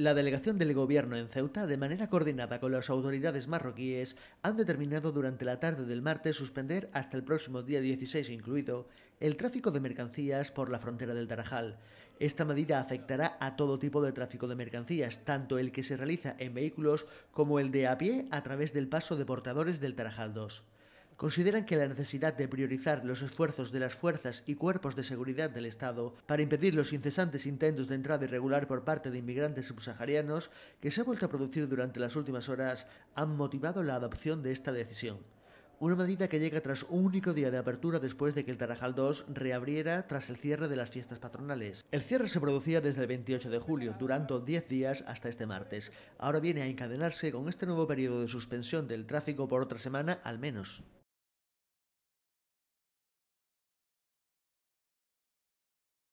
La delegación del gobierno en Ceuta, de manera coordinada con las autoridades marroquíes, han determinado durante la tarde del martes suspender hasta el próximo día 16 incluido el tráfico de mercancías por la frontera del Tarajal. Esta medida afectará a todo tipo de tráfico de mercancías, tanto el que se realiza en vehículos como el de a pie a través del paso de portadores del Tarajal 2 consideran que la necesidad de priorizar los esfuerzos de las fuerzas y cuerpos de seguridad del Estado para impedir los incesantes intentos de entrada irregular por parte de inmigrantes subsaharianos que se ha vuelto a producir durante las últimas horas han motivado la adopción de esta decisión. Una medida que llega tras un único día de apertura después de que el Tarajal 2 reabriera tras el cierre de las fiestas patronales. El cierre se producía desde el 28 de julio, durante 10 días hasta este martes. Ahora viene a encadenarse con este nuevo periodo de suspensión del tráfico por otra semana al menos.